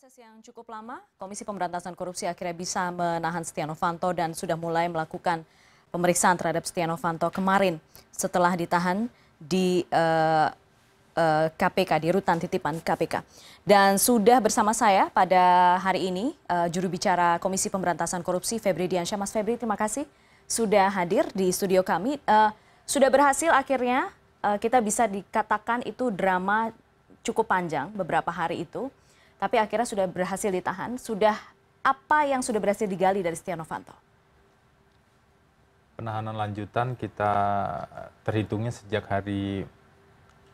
proses yang cukup lama, Komisi Pemberantasan Korupsi akhirnya bisa menahan Setia Novanto dan sudah mulai melakukan pemeriksaan terhadap Setia Novanto kemarin setelah ditahan di uh, eh, uh, eh, KPK, di rutan titipan KPK. Dan sudah bersama saya pada hari ini uh, juru bicara Komisi Pemberantasan Korupsi Febri Diansyah. Mas Febri, terima kasih sudah hadir di studio kami. Uh, sudah berhasil akhirnya uh, kita bisa dikatakan itu drama cukup panjang beberapa hari itu tapi akhirnya sudah berhasil ditahan. Sudah apa yang sudah berhasil digali dari Setia Novanto? Penahanan lanjutan kita terhitungnya sejak hari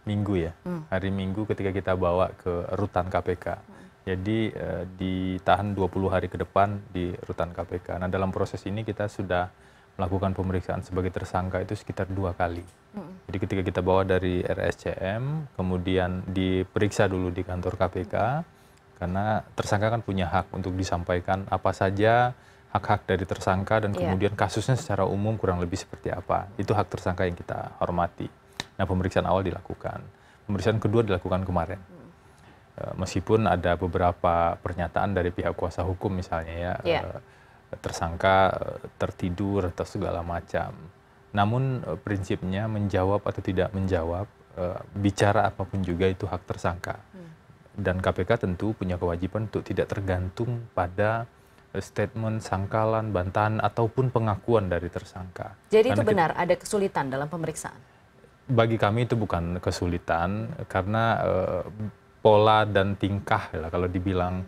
Minggu ya, hmm. hari Minggu ketika kita bawa ke rutan KPK. Hmm. Jadi e, ditahan 20 hari ke depan di rutan KPK. Nah dalam proses ini kita sudah melakukan pemeriksaan sebagai tersangka itu sekitar dua kali. Hmm. Jadi ketika kita bawa dari RSCM, kemudian diperiksa dulu di kantor KPK. Hmm karena tersangka kan punya hak untuk disampaikan apa saja hak-hak dari tersangka dan iya. kemudian yeah. kasusnya secara umum kurang lebih seperti apa. Itu hak tersangka yang kita hormati. Nah, pemeriksaan awal dilakukan. Pemeriksaan kedua dilakukan kemarin. Hmm. Eh, meskipun ada beberapa pernyataan dari pihak kuasa hukum misalnya ya, yeah. Iya. tersangka eh, tertidur atau segala macam. Namun eh, prinsipnya menjawab atau tidak menjawab, bicara apapun juga itu hak tersangka dan KPK tentu punya kewajiban untuk tidak tergantung pada eh, statement, sangkalan, bantahan ataupun pengakuan dari tersangka. Jadi karena itu benar kita, ada kesulitan dalam pemeriksaan. Bagi kami itu bukan kesulitan karena uh, pola dan tingkah lah kalau dibilang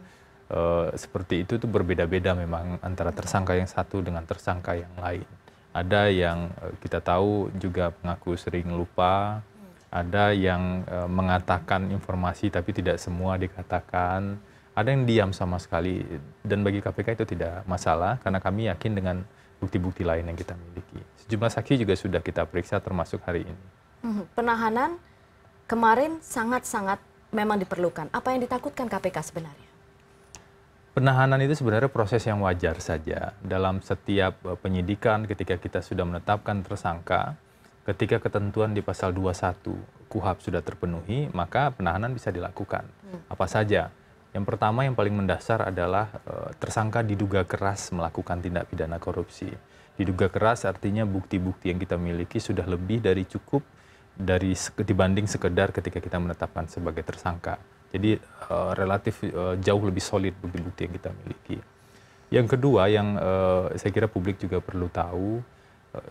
uh, seperti itu itu berbeda-beda memang antara tersangka yang satu dengan tersangka yang lain. Ada yang kita tahu juga mengaku sering lupa, ada yang eh, mengatakan informasi tapi tidak semua dikatakan, ada yang diam sama sekali dan bagi KPK itu tidak masalah karena kami yakin dengan bukti-bukti lain yang kita miliki. Sejumlah saksi juga sudah kita periksa termasuk hari ini. Hmm, penahanan kemarin sangat-sangat memang diperlukan. Apa yang ditakutkan KPK sebenarnya? Penahanan itu sebenarnya proses yang wajar saja. Dalam setiap eh, penyidikan ketika kita sudah menetapkan tersangka, Ketika ketentuan di pasal 21 KUHAP sudah terpenuhi, maka penahanan bisa dilakukan. Hmm. Apa saja? Yang pertama yang paling mendasar adalah e, tersangka diduga keras melakukan tindak pidana korupsi. Diduga keras artinya bukti-bukti yang kita miliki sudah lebih dari cukup dari dibanding sekedar ketika kita menetapkan sebagai tersangka. Jadi e, relatif e, jauh lebih solid bukti-bukti yang kita miliki. Yang kedua yang saya kira publik juga perlu tahu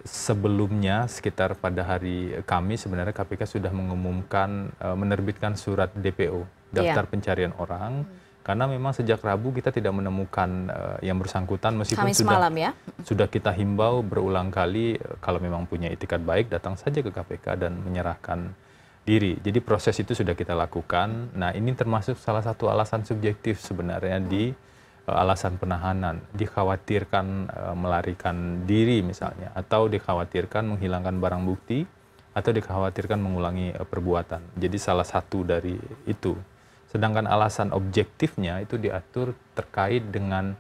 sebelumnya sekitar pada hari Kamis sebenarnya KPK sudah mengumumkan eh, menerbitkan surat DPO daftar iya. pencarian orang hmm. karena memang sejak Rabu kita tidak menemukan eh, yang bersangkutan meskipun sudah malam ya. sudah kita himbau berulang kali eh, kalau memang punya itikat baik datang saja ke KPK dan menyerahkan diri. Jadi proses itu sudah kita lakukan. Nah, ini termasuk salah satu alasan subjektif sebenarnya hmm. Eh, alasan penahanan, dikhawatirkan eh, melarikan diri misalnya, atau dikhawatirkan menghilangkan barang bukti, atau dikhawatirkan mengulangi eh, perbuatan. Jadi salah satu dari itu. Sedangkan alasan objektifnya itu diatur terkait dengan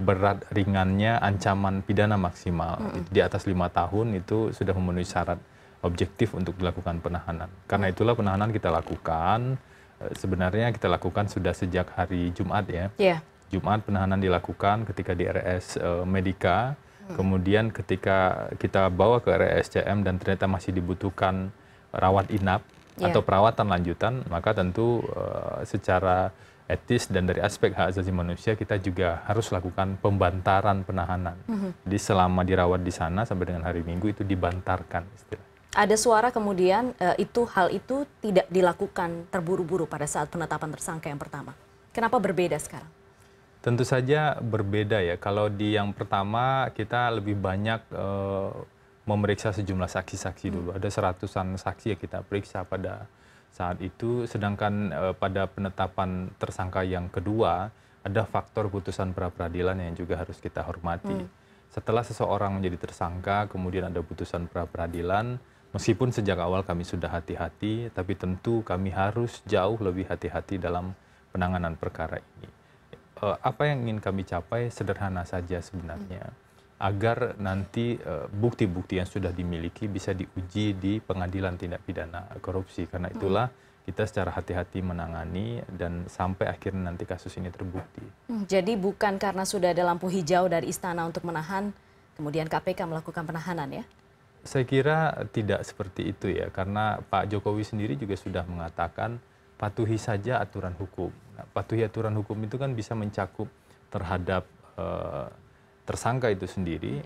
berat ringannya ancaman pidana maksimal di atas lima tahun itu sudah memenuhi syarat objektif untuk dilakukan penahanan. Karena mm. itulah penahanan kita lakukan. Sebenarnya kita lakukan sudah sejak hari Jumat ya. Yeah Jumat penahanan dilakukan ketika di RS uh, eh, Medika, hmm. kemudian ketika kita bawa ke RSCM dan ternyata masih dibutuhkan rawat inap yeah. atau perawatan lanjutan, maka tentu uh, secara etis dan dari aspek hak asasi manusia kita juga harus lakukan pembantaran penahanan. Mm-hmm. Jadi selama dirawat di sana sampai dengan hari Minggu itu dibantarkan istilah. Ada suara kemudian eh, itu hal itu tidak dilakukan terburu-buru pada saat penetapan tersangka yang pertama. Kenapa berbeda sekarang? tentu saja berbeda ya kalau di yang pertama kita lebih banyak eh, memeriksa sejumlah saksi-saksi hmm. dulu ada seratusan saksi yang kita periksa pada saat itu sedangkan eh, pada penetapan tersangka yang kedua ada faktor putusan pra peradilan yang juga harus kita hormati hmm. setelah seseorang menjadi tersangka kemudian ada putusan pra peradilan meskipun sejak awal kami sudah hati-hati tapi tentu kami harus jauh lebih hati-hati dalam penanganan perkara ini Eh, apa yang ingin kami capai sederhana saja sebenarnya. agar nanti eh, bukti-bukti yang sudah dimiliki bisa diuji di pengadilan tindak pidana korupsi. Karena hmm. itulah kita secara hati-hati menangani dan sampai akhirnya nanti kasus ini terbukti. Hmm, jadi bukan karena sudah ada lampu hijau dari istana untuk menahan, kemudian KPK melakukan penahanan ya? Saya kira tidak seperti itu ya, karena Pak Jokowi sendiri juga sudah mengatakan patuhi saja aturan hukum. Nah, patuhi aturan hukum itu kan bisa mencakup terhadap uh, tersangka itu sendiri.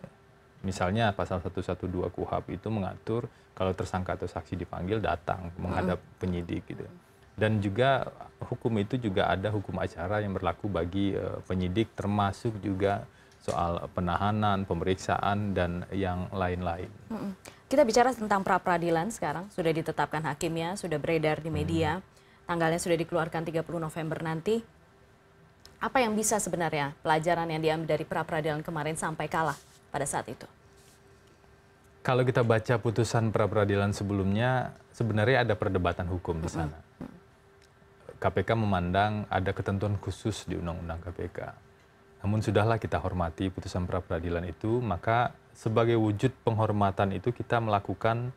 Misalnya pasal 112 KUHAP itu mengatur kalau tersangka atau saksi dipanggil datang hmm. menghadap penyidik gitu. Dan juga hukum itu juga ada hukum acara yang berlaku bagi uh, penyidik termasuk juga soal penahanan, pemeriksaan dan yang lain-lain. Hmm. Kita bicara tentang pra peradilan sekarang sudah ditetapkan hakimnya, sudah beredar di media. Hmm tanggalnya sudah dikeluarkan 30 November nanti. Apa yang bisa sebenarnya pelajaran yang diambil dari pra peradilan kemarin sampai kalah pada saat itu? Kalau kita baca putusan pra peradilan sebelumnya, sebenarnya ada perdebatan hukum di sana. KPK memandang ada ketentuan khusus di Undang-Undang KPK. Namun sudahlah kita hormati putusan pra peradilan itu, maka sebagai wujud penghormatan itu kita melakukan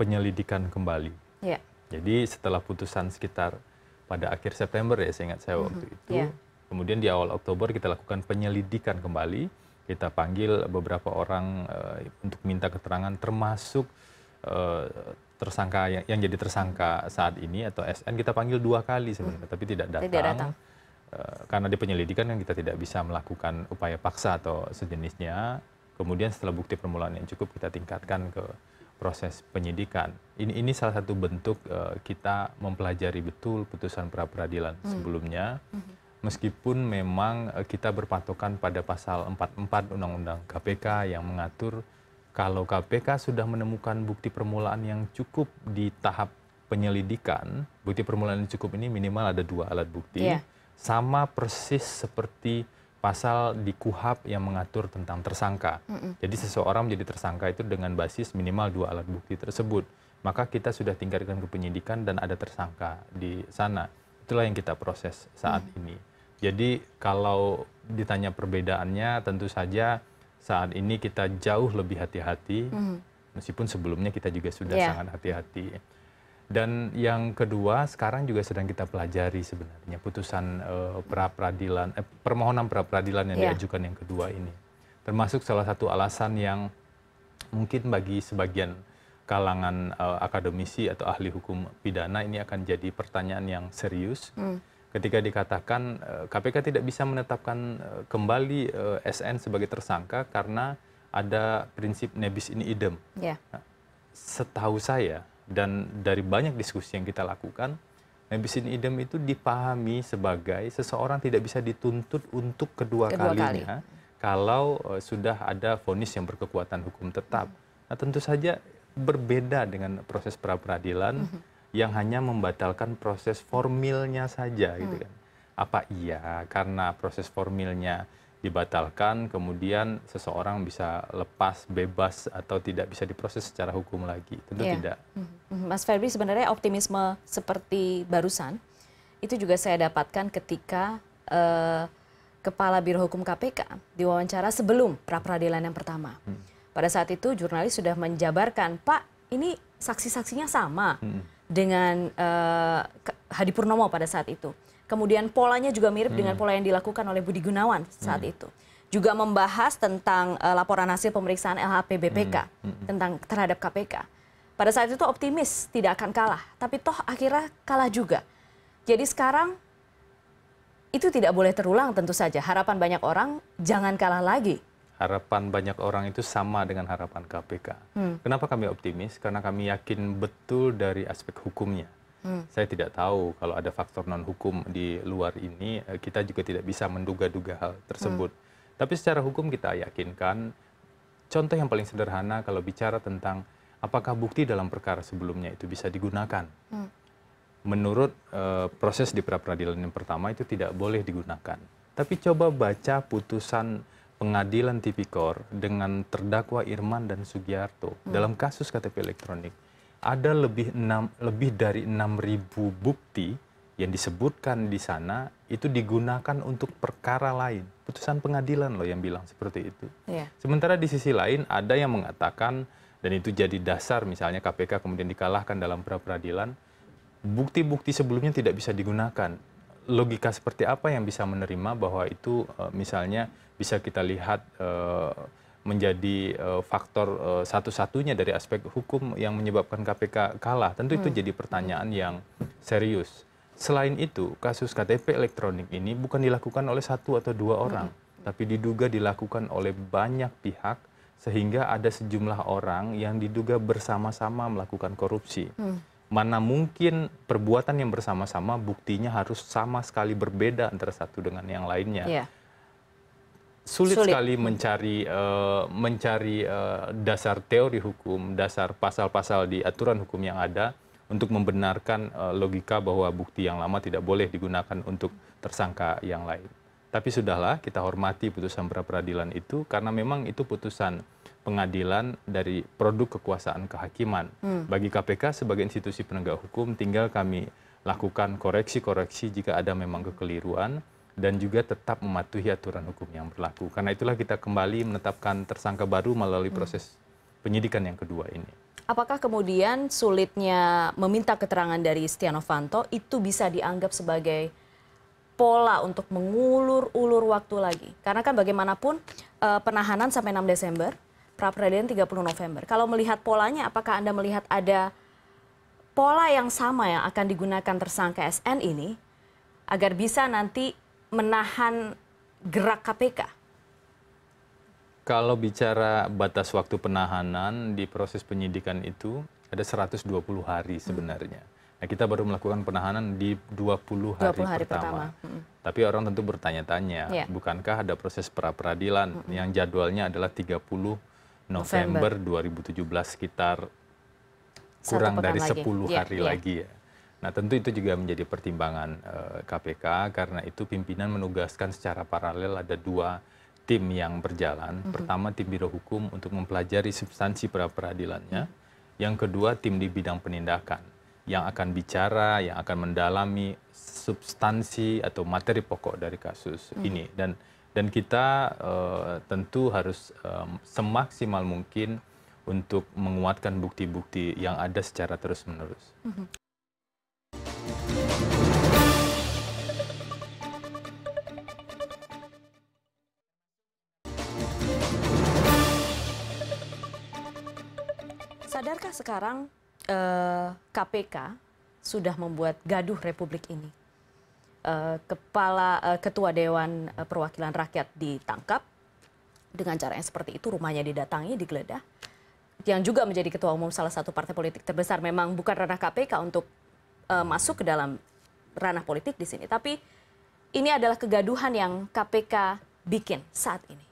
penyelidikan kembali. Yeah jadi setelah putusan sekitar pada akhir September ya ingat saya mhm. waktu mm -hmm. itu yeah. kemudian di awal Oktober kita lakukan penyelidikan kembali kita panggil beberapa orang uh, untuk minta keterangan termasuk uh, tersangka yang, yang jadi tersangka saat ini atau SN kita panggil dua kali sebenarnya mm. tapi tidak datang, tidak datang. Uh, karena di penyelidikan kan kita tidak bisa melakukan upaya paksa atau sejenisnya kemudian setelah bukti permulaan yang cukup kita tingkatkan ke proses penyidikan. Ini ini salah satu bentuk uh, kita mempelajari betul putusan pra peradilan hmm. sebelumnya. Hmm. Meskipun memang eh, kita berpatokan pada pasal 44 Undang-Undang KPK yang mengatur kalau KPK sudah menemukan bukti permulaan yang cukup di tahap penyelidikan, bukti permulaan yang cukup ini minimal ada dua alat bukti, yeah. sama persis seperti pasal di KUHAP yang mengatur tentang tersangka. Mm-mm. Jadi seseorang menjadi tersangka itu dengan basis minimal dua alat bukti tersebut. Maka kita sudah tingkatkan ke penyidikan dan ada tersangka di sana. Itulah yang kita proses saat mm. ini. Jadi kalau ditanya perbedaannya, tentu saja saat ini kita jauh lebih hati-hati, mm. meskipun sebelumnya kita juga sudah yeah. sangat hati-hati dan yang kedua sekarang juga sedang kita pelajari sebenarnya putusan eh, pra peradilan eh, permohonan pra peradilan yang iya. diajukan yang kedua ini termasuk salah satu alasan yang mungkin bagi sebagian kalangan eh, akademisi atau ahli hukum pidana ini akan jadi pertanyaan yang serius hmm. ketika dikatakan KPK tidak bisa menetapkan kembali SN sebagai tersangka karena ada prinsip nebis ini idem. Iya. Nah, setahu saya dan dari banyak diskusi yang kita lakukan, Nabi Sin Idem itu dipahami sebagai seseorang tidak bisa dituntut untuk kedua, kedua kalinya kali. kalau uh, sudah ada vonis yang berkekuatan hukum tetap. Nah, tentu saja berbeda dengan proses pra peradilan -hmm. yang hanya membatalkan proses formilnya saja gitu hmm. gitu kan. Apa iya karena proses formilnya dibatalkan kemudian seseorang bisa lepas bebas atau tidak bisa diproses secara hukum lagi tentu yeah. tidak mhm. Mhm. Mas Ferdi sebenarnya optimisme seperti barusan itu juga saya dapatkan ketika eh, kepala biro hukum KPK diwawancara sebelum pra peradilan yang pertama hmm. pada saat itu jurnalis sudah menjabarkan Pak ini saksi-saksinya sama hmm. dengan eh, Hadi Purnomo pada saat itu Kemudian polanya juga mirip hmm. dengan pola yang dilakukan oleh Budi Gunawan saat hmm. itu. Juga membahas tentang uh, laporan hasil pemeriksaan LHP BPK hmm, hmm. Hmm. tentang terhadap KPK. Pada saat itu optimis tidak akan kalah, tapi toh akhirnya kalah juga. Jadi sekarang itu tidak boleh terulang tentu saja. Harapan banyak orang jangan kalah lagi. Harapan banyak orang itu sama dengan harapan KPK. Hmm. Kenapa kami optimis? Karena kami yakin betul dari aspek hukumnya Hmm. saya tidak tahu kalau ada faktor non hukum di luar ini eh, kita juga tidak bisa menduga-duga hal tersebut hmm. tapi secara hukum kita yakinkan contoh yang paling sederhana kalau bicara tentang apakah bukti dalam perkara sebelumnya itu bisa digunakan hmm. menurut e, proses di pra peradilan yang pertama itu tidak boleh digunakan tapi coba baca putusan pengadilan tipikor dengan terdakwa Irman dan Sugiarto hmm. dalam kasus KTP elektronik ada lebih enam lebih dari 6.000 bukti yang disebutkan di sana itu digunakan untuk perkara lain. Putusan pengadilan loh yang bilang seperti itu. Yeah. Sementara di sisi lain ada yang mengatakan dan itu jadi dasar misalnya KPK kemudian dikalahkan dalam pra peradilan bukti-bukti sebelumnya tidak bisa digunakan. Logika seperti apa yang bisa menerima bahwa itu eh, misalnya bisa kita lihat eh, menjadi eh, faktor eh, satu-satunya dari aspek hukum yang menyebabkan KPK kalah. Tentu itu hmm. jadi pertanyaan yang serius. Selain itu, kasus KTP elektronik ini bukan dilakukan oleh satu atau dua hmm. orang, tapi diduga dilakukan oleh banyak pihak sehingga ada sejumlah orang yang diduga bersama-sama melakukan korupsi. Hmm. Mana mungkin perbuatan yang bersama-sama buktinya harus sama sekali berbeda antara satu dengan yang lainnya. Yeah sulit, sulit. sekali mencari uh, mencari uh, dasar teori hukum, dasar pasal-pasal di aturan hukum yang ada untuk membenarkan uh, logika bahwa bukti yang lama tidak boleh digunakan untuk tersangka yang lain. Tapi sudahlah kita hormati putusan pra peradilan itu karena memang itu putusan pengadilan dari produk kekuasaan kehakiman. Hmm. Bagi KPK sebagai institusi penegak hukum tinggal kami lakukan koreksi-koreksi jika ada memang kekeliruan dan juga tetap mematuhi aturan hukum yang berlaku. Karena itulah kita kembali menetapkan tersangka baru melalui hmm. proses penyidikan yang kedua ini. Apakah kemudian sulitnya meminta keterangan dari Setia Novanto itu bisa dianggap sebagai pola untuk mengulur-ulur waktu lagi? Karena kan bagaimanapun eh, penahanan sampai 6 Desember, pra peradilan 30 November. Kalau melihat polanya, apakah Anda melihat ada pola yang sama yang akan digunakan tersangka SN ini agar bisa nanti menahan gerak KPK? Kalau bicara batas waktu penahanan di proses penyidikan itu ada 120 hari hmm. sebenarnya. Hmm. Nah, kita baru melakukan penahanan di 20 hari, 20 hari pertama. pertama. Hmm. Tapi orang tentu bertanya-tanya, yeah. bukankah ada proses pra peradilan hmm. yang jadwalnya adalah 30 November, November 2017 sekitar kurang dari lagi. 10 iya, hari yeah. lagi ya nah tentu itu juga menjadi pertimbangan kpk eh, karena itu pimpinan menugaskan secara paralel ada dua tim yang berjalan mhm. pertama tim biro hukum untuk mempelajari substansi pra peradilannya yang kedua tim di bidang penindakan yang akan bicara yang akan mendalami substansi atau materi pokok dari kasus mhm. ini dan dan kita uh, tentu harus um, semaksimal mungkin untuk menguatkan bukti-bukti yang ada secara terus-menerus. Mm -hmm. sadarkah sekarang uh, eh, KPK sudah membuat gaduh Republik ini? Uh, kepala uh, Ketua Dewan Perwakilan Rakyat ditangkap dengan cara yang seperti itu, rumahnya didatangi, digeledah. Yang juga menjadi ketua umum salah satu partai politik terbesar memang bukan ranah KPK untuk uh, masuk ke dalam ranah politik di sini, tapi ini adalah kegaduhan yang KPK bikin saat ini.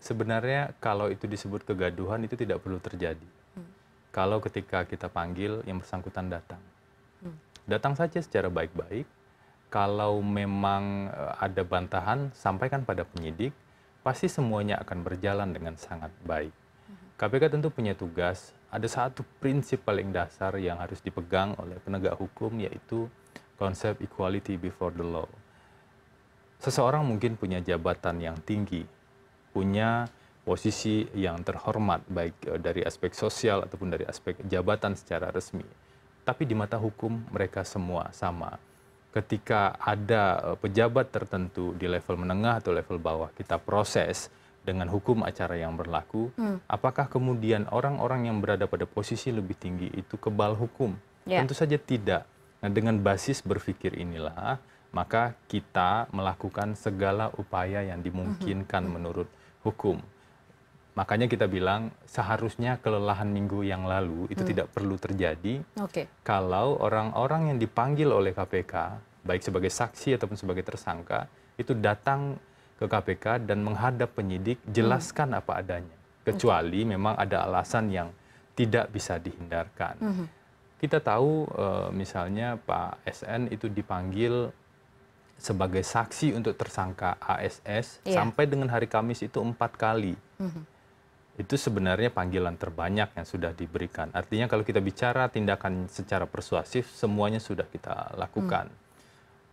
Sebenarnya kalau itu disebut kegaduhan itu tidak perlu terjadi kalau ketika kita panggil yang bersangkutan datang. Hmm. Datang saja secara baik-baik. Kalau memang eh, ada bantahan, sampaikan pada penyidik, pasti semuanya akan berjalan dengan sangat baik. Hmm. KPK tentu punya tugas, ada satu prinsip paling dasar yang harus dipegang oleh penegak hukum yaitu konsep equality before the law. Seseorang mungkin punya jabatan yang tinggi, punya posisi yang terhormat baik eh, dari aspek sosial ataupun dari aspek jabatan secara resmi. Tapi di mata hukum mereka semua sama. Ketika ada eh, pejabat tertentu di level menengah atau level bawah kita proses dengan hukum acara yang berlaku, hmm. apakah kemudian orang-orang yang berada pada posisi lebih tinggi itu kebal hukum? Yeah. Tentu saja tidak. Nah, dengan basis berpikir inilah maka kita melakukan segala upaya yang dimungkinkan hmm. menurut hukum. Makanya kita bilang seharusnya kelelahan minggu yang lalu itu hmm. tidak perlu terjadi okay. kalau orang-orang yang dipanggil oleh KPK, baik sebagai saksi ataupun sebagai tersangka, itu datang ke KPK dan menghadap penyidik, hmm. jelaskan hmm. apa adanya. Kecuali okay. memang ada alasan yang tidak bisa dihindarkan. Hmm. Kita tahu eh, misalnya Pak SN itu dipanggil sebagai saksi untuk tersangka ASS yeah. sampai dengan hari Kamis itu empat kali. -hmm itu sebenarnya panggilan terbanyak yang sudah diberikan. Artinya kalau kita bicara tindakan secara persuasif, semuanya sudah kita lakukan. Hmm.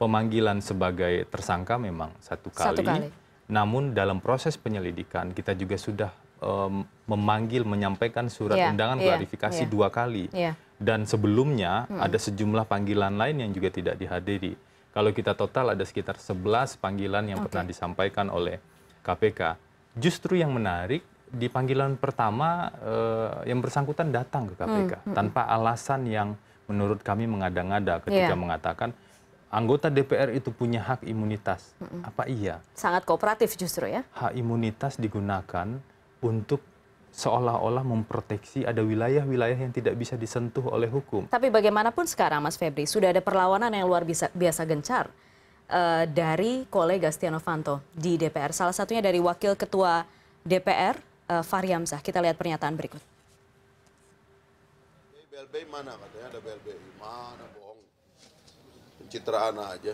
Pemanggilan sebagai tersangka memang satu kali, satu kali, namun dalam proses penyelidikan kita juga sudah um, memanggil, menyampaikan surat yeah, undangan yeah, klarifikasi yeah. dua kali. Yeah. Dan sebelumnya hmm. ada sejumlah panggilan lain yang juga tidak dihadiri. Kalau kita total ada sekitar 11 panggilan yang okay. pernah disampaikan oleh KPK. Justru yang menarik di panggilan pertama eh, yang bersangkutan datang ke kpk hmm, hmm. tanpa alasan yang menurut kami mengada ngada ketika iya. mengatakan anggota DPR itu punya hak imunitas. Hmm. Apa iya? Sangat kooperatif justru ya. Hak imunitas digunakan untuk seolah-olah memproteksi ada wilayah-wilayah yang tidak bisa disentuh oleh hukum. Tapi bagaimanapun sekarang Mas Febri, sudah ada perlawanan yang luar biasa, biasa gencar uh, dari kolega Stiano Fanto di DPR. Salah satunya dari Wakil Ketua DPR uh, Fahri Hamzah. Kita lihat pernyataan berikut. BLBI mana katanya ada BLBI mana bohong pencitraan aja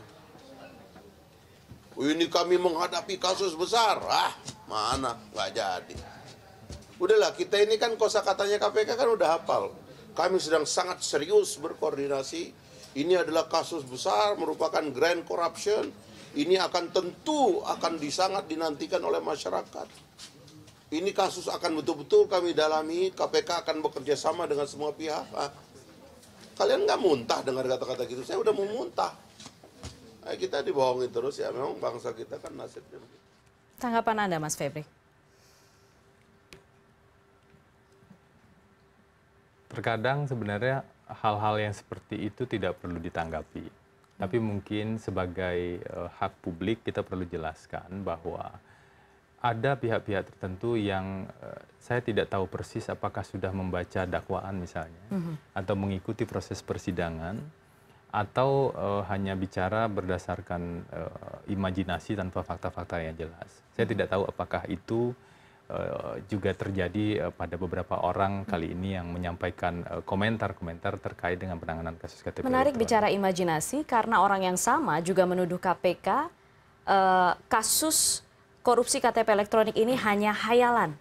oh, ini kami menghadapi kasus besar ah mana nggak jadi udahlah kita ini kan kosakatanya KPK kan udah hafal kami sedang sangat serius berkoordinasi ini adalah kasus besar merupakan grand corruption ini akan tentu akan disangat dinantikan oleh masyarakat ini kasus akan betul-betul kami dalami, KPK akan bekerja sama dengan semua pihak. Ah, kalian nggak muntah dengar kata-kata gitu, saya udah mau muntah. Nah, kita dibohongin terus ya, memang bangsa kita kan nasibnya Tanggapan Anda Mas Febri? Terkadang sebenarnya hal-hal yang seperti itu tidak perlu ditanggapi. Tapi hmm. mungkin sebagai uh, hak publik kita perlu jelaskan bahwa ada pihak-pihak tertentu yang eh, saya tidak tahu persis apakah sudah membaca dakwaan misalnya mm-hmm. atau mengikuti proses persidangan atau uh, hanya bicara berdasarkan uh, imajinasi tanpa fakta-fakta yang jelas. Saya mhm. tidak tahu apakah itu juga terjadi pada beberapa orang mhm. kali ini yang menyampaikan komentar-komentar terkait dengan penanganan kasus KTP. Menarik bicara imajinasi karena orang yang sama juga menuduh KPK kasus korupsi KTP elektronik ini hanya hayalan?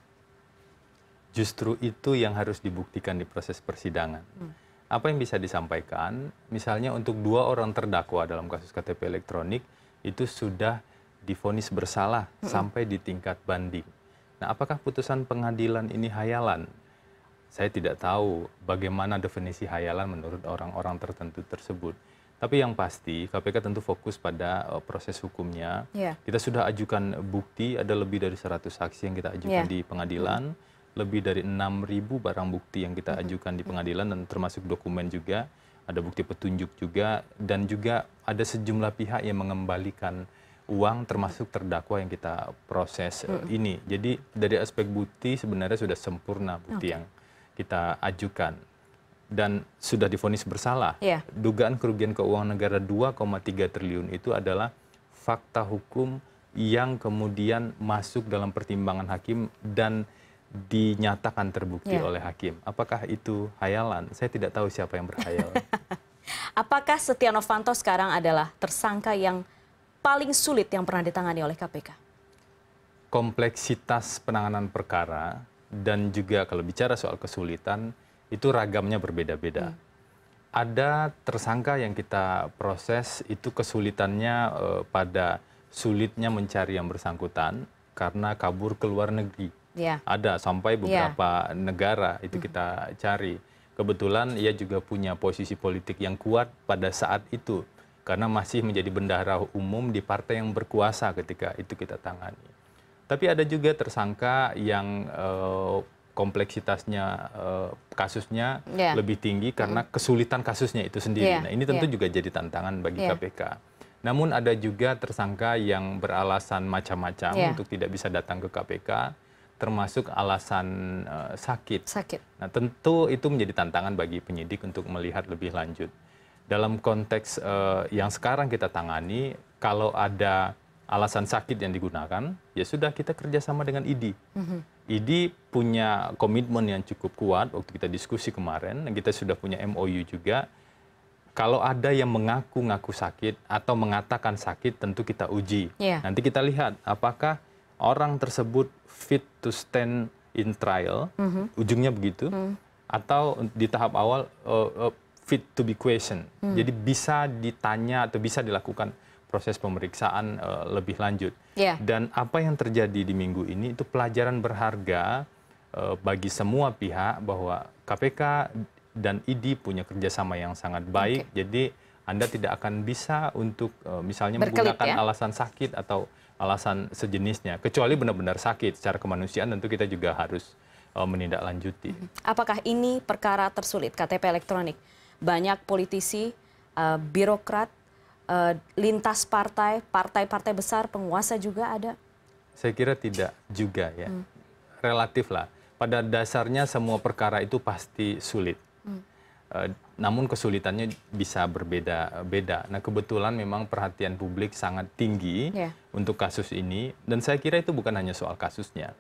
Justru itu yang harus dibuktikan di proses persidangan. Hmm. Apa yang bisa disampaikan, misalnya untuk dua orang terdakwa dalam kasus KTP elektronik, itu sudah difonis bersalah hmm. sampai di tingkat banding. Nah, apakah putusan pengadilan ini hayalan? Saya tidak tahu bagaimana definisi hayalan menurut orang-orang tertentu tersebut. Tapi yang pasti KPK tentu fokus pada uh, proses hukumnya. Yeah. Kita sudah ajukan bukti ada lebih dari 100 saksi yang kita ajukan yeah. di pengadilan, lebih dari 6.000 barang bukti yang kita ajukan di pengadilan dan termasuk dokumen juga, ada bukti petunjuk juga dan juga ada sejumlah pihak yang mengembalikan uang termasuk terdakwa yang kita proses uh, ini. Jadi dari aspek bukti sebenarnya sudah sempurna bukti okay. yang kita ajukan dan sudah difonis bersalah. Ya. Dugaan kerugian keuangan negara 2,3 triliun itu adalah fakta hukum yang kemudian masuk dalam pertimbangan hakim dan dinyatakan terbukti ya. oleh hakim. Apakah itu hayalan? Saya tidak tahu siapa yang berhayal. Apakah Setia Novanto sekarang adalah tersangka yang paling sulit yang pernah ditangani oleh KPK? Kompleksitas penanganan perkara dan juga kalau bicara soal kesulitan, itu ragamnya berbeda-beda. Hmm. Ada tersangka yang kita proses itu kesulitannya eh, pada sulitnya mencari yang bersangkutan karena kabur ke luar negeri. Ya. Ada sampai ya. beberapa ya. negara itu hmm. kita cari. Kebetulan ia juga punya posisi politik yang kuat pada saat itu karena masih menjadi bendahara umum di partai yang berkuasa ketika itu kita tangani. Tapi ada juga tersangka yang eh, kompleksitasnya eh, kasusnya yeah. lebih tinggi karena kesulitan kasusnya itu sendiri. Yeah. Nah, ini tentu yeah. juga jadi tantangan bagi yeah. KPK. Namun ada juga tersangka yang beralasan macam-macam yeah. untuk tidak bisa datang ke KPK termasuk alasan uh, sakit. Sakit. Nah, tentu itu menjadi tantangan bagi penyidik untuk melihat lebih lanjut. Dalam konteks uh, yang sekarang kita tangani, kalau ada alasan sakit yang digunakan, ya sudah kita kerjasama dengan IDI. Mm -hmm idi punya komitmen yang cukup kuat waktu kita diskusi kemarin dan kita sudah punya MOU juga kalau ada yang mengaku-ngaku sakit atau mengatakan sakit tentu kita uji yeah. nanti kita lihat apakah orang tersebut fit to stand in trial mm -hmm. ujungnya begitu mm. atau di tahap awal uh, uh, fit to be questioned. mm. jadi bisa ditanya atau bisa dilakukan proses pemeriksaan uh, lebih lanjut Iya. dan apa yang terjadi di minggu ini itu pelajaran berharga eh, bagi semua pihak bahwa KPK dan ID punya kerjasama yang sangat baik. Okay. Jadi Anda tidak akan bisa untuk eh, misalnya Berkelip, menggunakan ya? alasan sakit atau alasan sejenisnya, kecuali benar-benar sakit. Secara kemanusiaan tentu kita juga harus eh, menindaklanjuti. Hmm. Apakah ini perkara tersulit KTP elektronik? Banyak politisi, birokrat Eh, lintas partai, partai-partai besar, penguasa juga ada? Saya kira tidak juga ya. Hmm. Relatif lah. Pada dasarnya semua perkara itu pasti sulit. Hmm. Uh, namun kesulitannya bisa berbeda-beda. Nah kebetulan memang perhatian publik sangat tinggi yeah. untuk kasus ini. Dan saya kira itu bukan hanya soal kasusnya.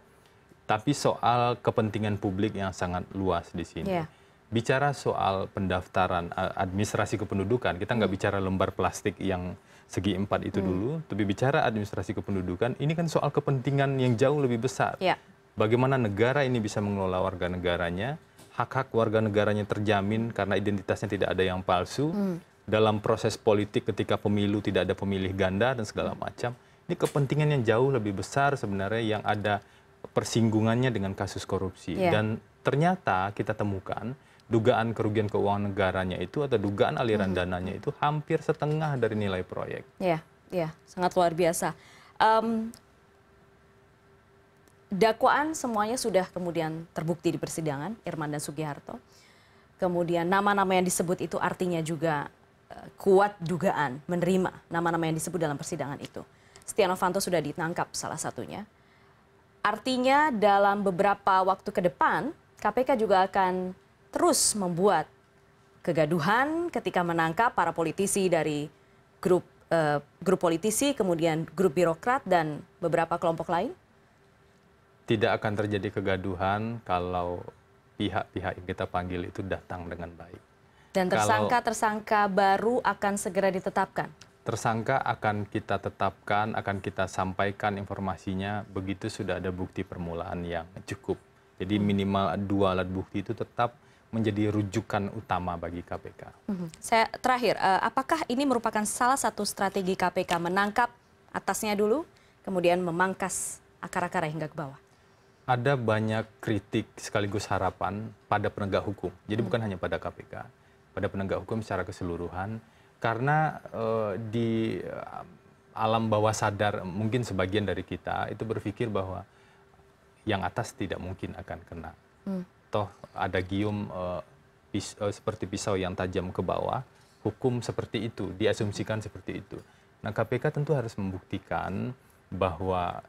Tapi soal kepentingan publik yang sangat luas di sini. Yeah bicara soal pendaftaran eh, administrasi kependudukan, kita nggak hmm. bicara lembar plastik yang segi empat itu hmm. dulu, tapi bicara administrasi kependudukan, ini kan soal kepentingan yang jauh lebih besar. Ya. Bagaimana negara ini bisa mengelola warga negaranya, hak-hak warga negaranya terjamin karena identitasnya tidak ada yang palsu, hmm. dalam proses politik ketika pemilu tidak ada pemilih ganda dan segala macam. Ini kepentingan yang jauh lebih besar sebenarnya yang ada persinggungannya dengan kasus korupsi. Ya. Dan ternyata kita temukan dugaan kerugian keuangan negaranya itu atau dugaan aliran -hmm. dananya itu hampir setengah dari nilai proyek. Iya, iya, sangat luar biasa. Um, dakwaan semuanya sudah kemudian terbukti di persidangan Irman dan Sugiharto. Kemudian nama-nama yang disebut itu artinya juga uh, kuat dugaan menerima nama-nama yang disebut dalam persidangan itu. Setia Novanto sudah ditangkap salah satunya. Artinya dalam beberapa waktu ke depan KPK juga akan terus membuat kegaduhan ketika menangkap para politisi dari grup uh, grup politisi, kemudian grup birokrat dan beberapa kelompok lain? Tidak akan terjadi kegaduhan kalau pihak-pihak yang kita panggil itu datang dengan baik. Dan tersangka-tersangka baru akan segera ditetapkan? Tersangka akan kita tetapkan, akan kita sampaikan informasinya begitu sudah ada bukti permulaan yang cukup. Jadi hmm. minimal dua alat bukti itu tetap menjadi rujukan utama bagi KPK. Mhm. Saya terakhir, eh, apakah ini merupakan salah satu strategi KPK menangkap atasnya dulu, kemudian memangkas akar-akar hingga ke bawah? Ada banyak kritik sekaligus harapan pada penegak hukum. Jadi hmm. bukan hanya pada KPK, pada penegak hukum secara keseluruhan. Karena uh, di uh, alam bawah sadar mungkin sebagian dari kita itu berpikir bahwa yang atas tidak mungkin akan kena. Hmm toh ada gium uh, pis, uh, seperti pisau yang tajam ke bawah, hukum seperti itu diasumsikan seperti itu. Nah KPK tentu harus membuktikan bahwa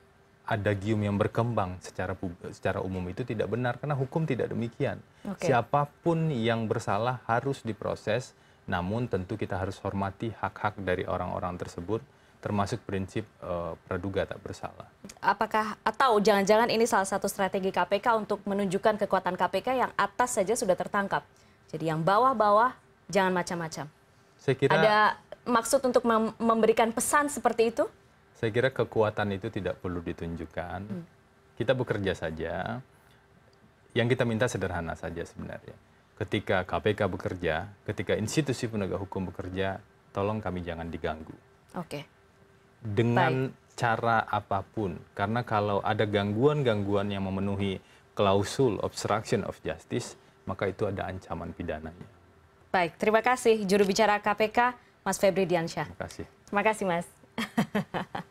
ada gium yang berkembang secara secara umum itu tidak benar karena hukum tidak demikian. Okay. Siapapun yang bersalah harus diproses, namun tentu kita harus hormati hak-hak dari orang-orang tersebut termasuk prinsip uh, praduga tak bersalah. Apakah atau jangan-jangan ini salah satu strategi KPK untuk menunjukkan kekuatan KPK yang atas saja sudah tertangkap. Jadi yang bawah-bawah jangan macam-macam. Saya kira ada maksud untuk mem memberikan pesan seperti itu? Saya kira kekuatan itu tidak perlu ditunjukkan. Hmm. Kita bekerja saja. Yang kita minta sederhana saja sebenarnya. Ketika KPK bekerja, ketika institusi penegak hukum bekerja, tolong kami jangan diganggu. Oke. Okay dengan cara apapun karena kalau ada gangguan gangguan yang memenuhi klausul obstruction of justice maka itu ada ancaman pidananya. Baik, terima kasih juru bicara KPK Mas Febri Diansyah. Terima kasih. Terima kasih Mas.